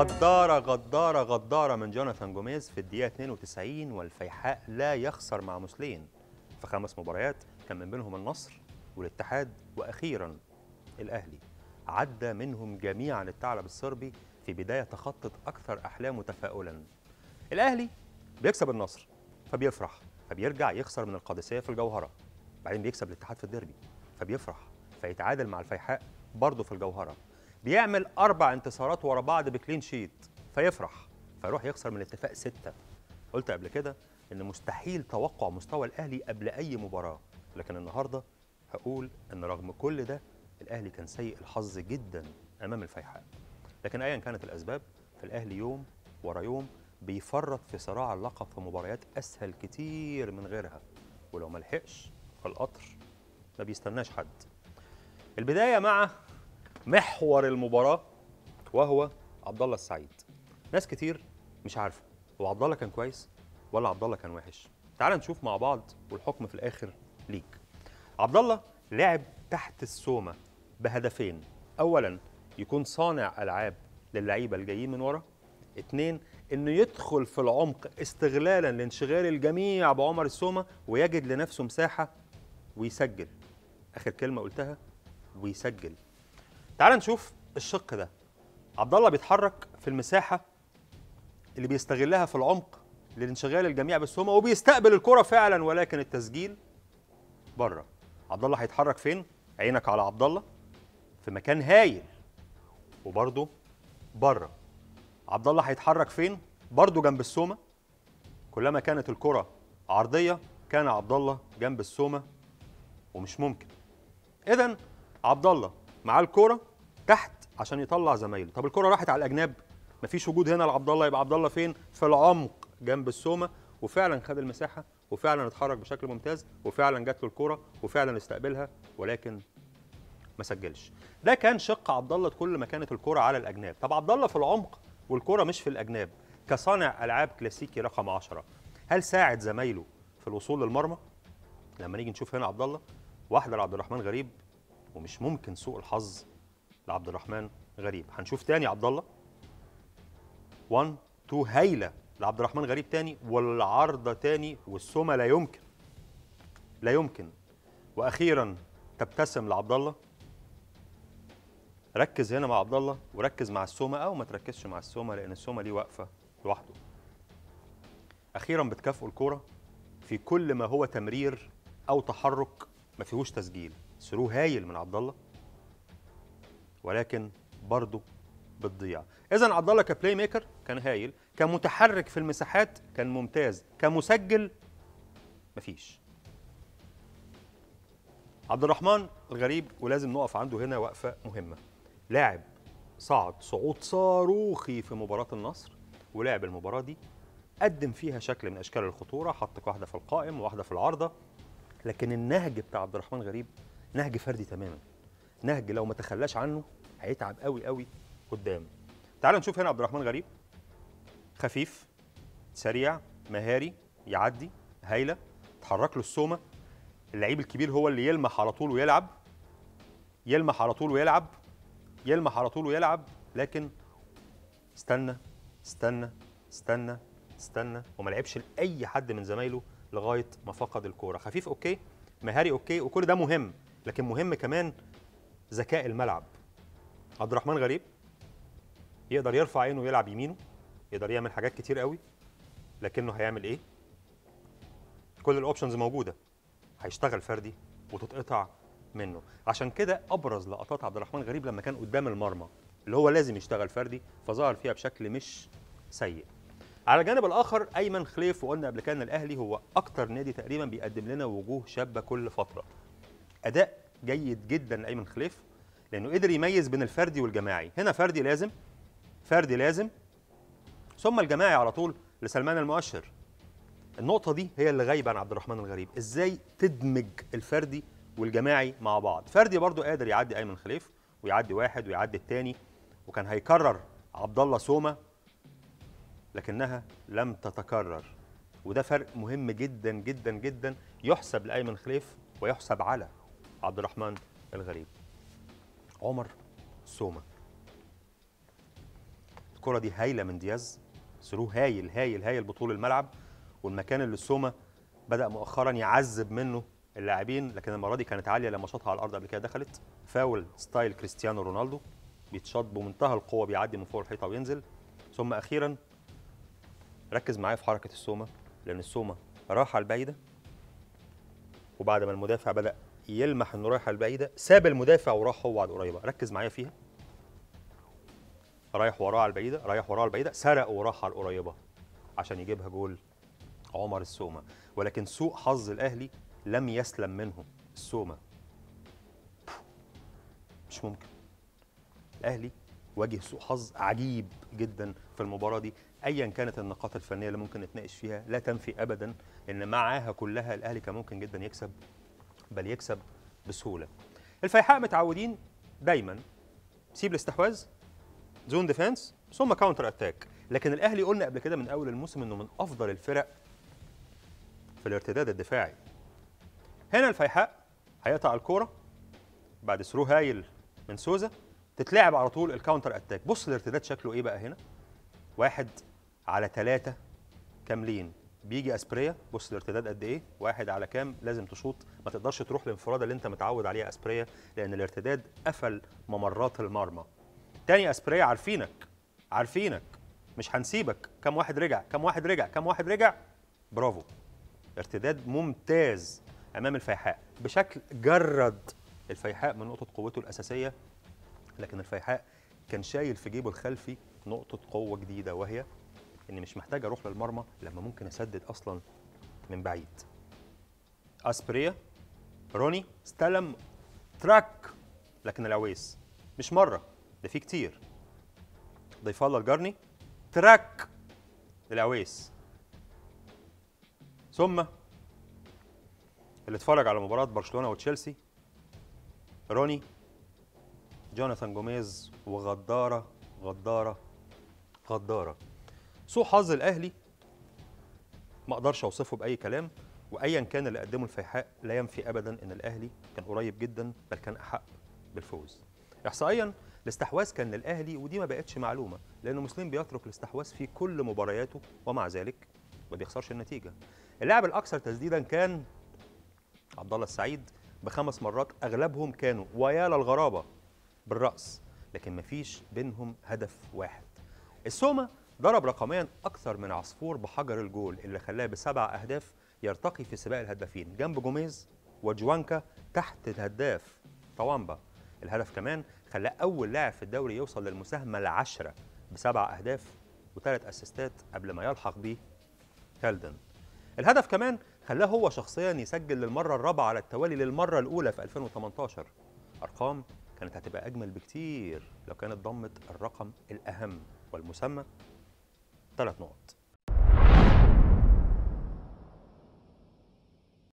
غدارة غدارة غدارة من جوناثان جوميز في الدقيقة 92 والفيحاء لا يخسر مع مسلين في خمس مباريات كان من بينهم النصر والاتحاد وأخيرا الأهلي عدى منهم جميعا الثعلب الصربي في بداية تخطت أكثر أحلامه تفاؤلا الأهلي بيكسب النصر فبيفرح فبيرجع يخسر من القادسية في الجوهرة بعدين بيكسب الاتحاد في الديربي فبيفرح فيتعادل مع الفيحاء برضه في الجوهرة بيعمل اربع انتصارات ورا بعض بكلين شيت فيفرح فيروح يخسر من اتفاق سته قلت قبل كده ان مستحيل توقع مستوى الاهلي قبل اي مباراه لكن النهارده هقول ان رغم كل ده الاهلي كان سيء الحظ جدا امام الفيحاء لكن ايا كانت الاسباب فالاهلي يوم ورا يوم بيفرط في صراع اللقب في مباريات اسهل كتير من غيرها ولو ما لحقش القطر ما بيستناش حد البدايه مع محور المباراه وهو عبد الله السعيد ناس كتير مش عارفه هو عبد الله كان كويس ولا عبد الله كان وحش تعال نشوف مع بعض والحكم في الاخر ليك عبد الله لعب تحت السومه بهدفين اولا يكون صانع العاب للعيبه الجايين من ورا اثنين انه يدخل في العمق استغلالا لانشغال الجميع بعمر السومه ويجد لنفسه مساحه ويسجل اخر كلمه قلتها ويسجل تعال نشوف الشق ده عبد الله بيتحرك في المساحه اللي بيستغلها في العمق لانشغال الجميع بالسومه وبيستقبل الكره فعلا ولكن التسجيل بره عبد الله هيتحرك فين عينك على عبد الله في مكان هايل وبرده بره عبد الله هيتحرك فين برده جنب السومه كلما كانت الكره عرضيه كان عبد الله جنب السومه ومش ممكن اذا عبد الله معاه الكوره تحت عشان يطلع زمايله طب الكره راحت على الاجناب مفيش وجود هنا لعبد الله يبقى عبد الله فين في العمق جنب السومه وفعلا خد المساحه وفعلا اتحرك بشكل ممتاز وفعلا جات له الكره وفعلا استقبلها ولكن ما سجلش ده كان شق عبد الله كل ما كانت الكره على الاجناب طب عبد الله في العمق والكره مش في الاجناب كصانع العاب كلاسيكي رقم 10 هل ساعد زمايله في الوصول للمرمى لما نيجي نشوف هنا عبد الله واحده لعبد الرحمن غريب ومش ممكن سوء الحظ لعبد الرحمن غريب هنشوف تاني عبد الله 1 2 هايله لعبد الرحمن غريب تاني والعارضه تاني والسمى لا يمكن لا يمكن واخيرا تبتسم لعبد الله ركز هنا مع عبد الله وركز مع السومه او ما تركزش مع السومه لان السومه دي واقفه لوحده اخيرا بتكافئوا الكوره في كل ما هو تمرير او تحرك ما فيهوش تسجيل ثرو هايل من عبد الله ولكن برضه بتضيع اذا عبد الله كبلاي ميكر كان هايل كمتحرك في المساحات كان ممتاز كمسجل مفيش عبد الرحمن الغريب ولازم نقف عنده هنا وقفه مهمه لاعب صعد صعود صاروخي في مباراه النصر ولعب المباراه دي قدم فيها شكل من اشكال الخطوره حط واحده في القائم وواحده في العارضه لكن النهج بتاع عبد الرحمن غريب نهج فردي تماما نهج لو ما تخلاش عنه هيتعب قوي قوي قدام تعال نشوف هنا عبد الرحمن غريب خفيف سريع مهاري يعدي هايله تحرك له السومه اللعيب الكبير هو اللي يلمح على طول ويلعب يلمح على طول ويلعب يلمح على طول ويلعب لكن استنى استنى استنى استنى وما لعبش لاي حد من زمايله لغايه ما فقد الكوره خفيف اوكي مهاري اوكي وكل ده مهم لكن مهم كمان ذكاء الملعب عبد الرحمن غريب يقدر يرفع عينه ويلعب يمينه يقدر يعمل حاجات كتير قوي لكنه هيعمل ايه كل الاوبشنز موجوده هيشتغل فردي وتتقطع منه عشان كده ابرز لقطات عبد الرحمن غريب لما كان قدام المرمى اللي هو لازم يشتغل فردي فظهر فيها بشكل مش سيء على الجانب الاخر ايمن خليف وقلنا قبل كده ان الاهلي هو اكتر نادي تقريبا بيقدم لنا وجوه شابه كل فتره اداء جيد جدا لايمن خليف لانه قدر يميز بين الفردي والجماعي هنا فردي لازم فردي لازم ثم الجماعي على طول لسلمان المؤشر النقطة دي هي اللي غايبة عن عبد الرحمن الغريب، ازاي تدمج الفردي والجماعي مع بعض، فردي برضو قادر يعدي ايمن خليف ويعدي واحد ويعدي الثاني وكان هيكرر عبد الله سوما لكنها لم تتكرر وده فرق مهم جدا جدا جدا يحسب لايمن خليف ويحسب على عبد الرحمن الغريب عمر سوما الكرة دي هايلة من دياز سرو هايل هايل هايل بطول الملعب والمكان اللي سوما بدأ مؤخرا يعذب منه اللاعبين لكن المرة دي كانت عالية لما شاطها على الأرض قبل كده دخلت فاول ستايل كريستيانو رونالدو بيتشاط بمنتهى القوة بيعدي من فوق الحيطة وينزل ثم أخيرا ركز معايا في حركة السومة لأن السومة راحة البعيدة وبعد ما المدافع بدأ يلمح انه رايح على البعيده ساب المدافع وراح هو على القريبه ركز معايا فيها رايح وراه على البعيده رايح وراه على البعيده سرق وراح على القريبه عشان يجيبها جول عمر السومه ولكن سوء حظ الاهلي لم يسلم منه السومه مش ممكن الاهلي واجه سوء حظ عجيب جدا في المباراه دي ايا كانت النقاط الفنيه اللي ممكن نتناقش فيها لا تنفي ابدا ان معاها كلها الاهلي كان ممكن جدا يكسب بل يكسب بسهوله الفيحاء متعودين دايما سيب الاستحواذ زون ديفنس ثم كاونتر اتاك لكن الاهلي قلنا قبل كده من اول الموسم انه من افضل الفرق في الارتداد الدفاعي هنا الفيحاء هيقطع الكوره بعد ثرو هايل من سوزا تتلعب على طول الكاونتر اتاك بص الارتداد شكله ايه بقى هنا واحد على ثلاثة كاملين بيجي اسبريا بص الارتداد قد ايه واحد على كام لازم تشوط ما تقدرش تروح للانفراده اللي انت متعود عليها اسبريا لان الارتداد قفل ممرات المرمى تاني اسبريا عارفينك عارفينك مش هنسيبك كم واحد رجع كم واحد رجع كم واحد رجع برافو ارتداد ممتاز امام الفيحاء بشكل جرد الفيحاء من نقطه قوته الاساسيه لكن الفيحاء كان شايل في جيبه الخلفي نقطه قوه جديده وهي اني مش محتاج اروح للمرمى لما ممكن اسدد اصلا من بعيد اسبريا روني استلم تراك لكن العويس مش مره ده في كتير ضيف الله الجرني تراك للعويس ثم اللي اتفرج على مباراه برشلونه وتشيلسي روني جوناثان جوميز وغداره غداره غداره سوء حظ الاهلي ما اقدرش اوصفه باي كلام وايا كان اللي قدمه الفيحاء لا ينفي ابدا ان الاهلي كان قريب جدا بل كان احق بالفوز احصائيا الاستحواذ كان للاهلي ودي ما بقتش معلومه لان مسلم بيترك الاستحواذ في كل مبارياته ومع ذلك ما بيخسرش النتيجه اللاعب الاكثر تسديدا كان عبد الله السعيد بخمس مرات اغلبهم كانوا ويا للغرابه بالراس لكن مفيش بينهم هدف واحد السومه ضرب رقميا أكثر من عصفور بحجر الجول اللي خلاه بسبع أهداف يرتقي في سباق الهدافين جنب جوميز وجوانكا تحت الهداف طوامبا الهدف كمان خلاه أول لاعب في الدوري يوصل للمساهمة العشرة بسبع أهداف وثلاث أسيستات قبل ما يلحق بيه كالدن الهدف كمان خلاه هو شخصيا يسجل للمرة الرابعة على التوالي للمرة الأولى في 2018 أرقام كانت هتبقى أجمل بكتير لو كانت ضمت الرقم الأهم والمسمى ثلاث نقط